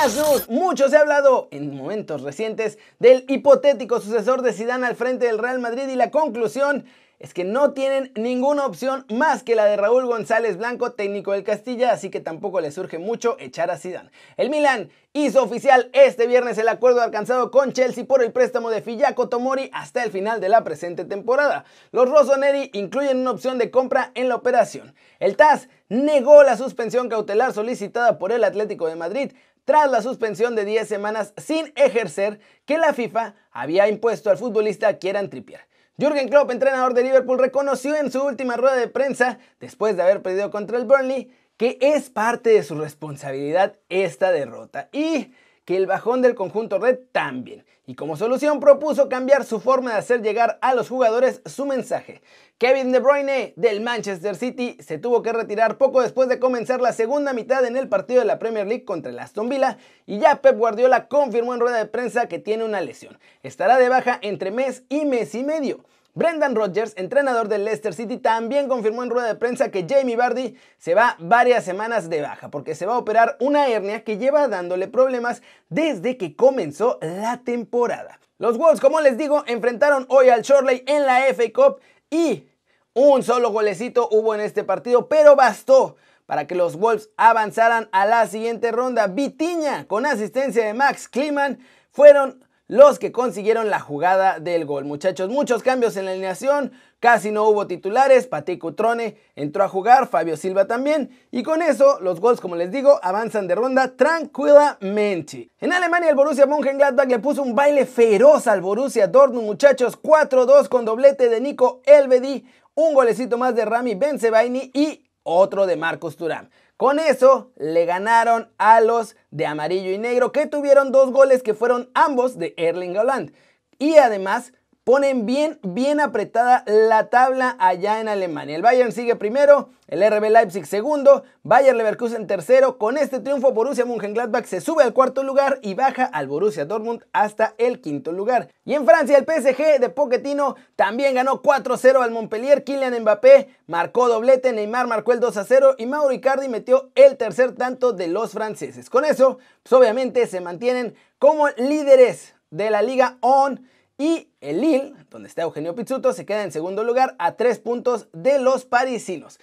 Más Mucho se ha hablado en momentos recientes del hipotético sucesor de Zidane al frente del Real Madrid y la conclusión es que no tienen ninguna opción más que la de Raúl González Blanco, técnico del Castilla, así que tampoco les surge mucho echar a Zidane. El Milan hizo oficial este viernes el acuerdo alcanzado con Chelsea por el préstamo de Fiyako Tomori hasta el final de la presente temporada. Los Rossoneri incluyen una opción de compra en la operación. El TAS negó la suspensión cautelar solicitada por el Atlético de Madrid tras la suspensión de 10 semanas sin ejercer que la FIFA había impuesto al futbolista Kieran Trippier. Jürgen Klopp, entrenador de Liverpool, reconoció en su última rueda de prensa, después de haber perdido contra el Burnley, que es parte de su responsabilidad esta derrota y que el bajón del conjunto red también. Y como solución propuso cambiar su forma de hacer llegar a los jugadores su mensaje. Kevin De Bruyne del Manchester City se tuvo que retirar poco después de comenzar la segunda mitad en el partido de la Premier League contra el Aston Villa y ya Pep Guardiola confirmó en rueda de prensa que tiene una lesión. Estará de baja entre mes y mes y medio. Brendan Rodgers, entrenador del Leicester City, también confirmó en rueda de prensa que Jamie Vardy se va varias semanas de baja porque se va a operar una hernia que lleva dándole problemas desde que comenzó la temporada. Los Wolves, como les digo, enfrentaron hoy al Shortley en la FA Cup y un solo golecito hubo en este partido, pero bastó para que los Wolves avanzaran a la siguiente ronda. Vitiña, con asistencia de Max Kliman, fueron los que consiguieron la jugada del gol. Muchachos, muchos cambios en la alineación, casi no hubo titulares, Pati Cutrone entró a jugar, Fabio Silva también, y con eso los gols, como les digo, avanzan de ronda tranquilamente. En Alemania el Borussia Mönchengladbach le puso un baile feroz al Borussia Dortmund, muchachos, 4-2 con doblete de Nico Elvedi, un golecito más de Rami Benzebaini y otro de Marcos Turán. Con eso le ganaron a los de amarillo y negro que tuvieron dos goles que fueron ambos de Erling Haaland. Y además ponen bien, bien apretada la tabla allá en Alemania. El Bayern sigue primero, el RB Leipzig segundo, Bayern Leverkusen tercero. Con este triunfo, Borussia Mönchengladbach se sube al cuarto lugar y baja al Borussia Dortmund hasta el quinto lugar. Y en Francia, el PSG de Pochettino también ganó 4-0 al Montpellier. Kylian Mbappé marcó doblete, Neymar marcó el 2-0 y Mauro Icardi metió el tercer tanto de los franceses. Con eso, pues, obviamente se mantienen como líderes de la Liga ON y el Lille, donde está Eugenio Pizzuto, se queda en segundo lugar a tres puntos de los parisinos.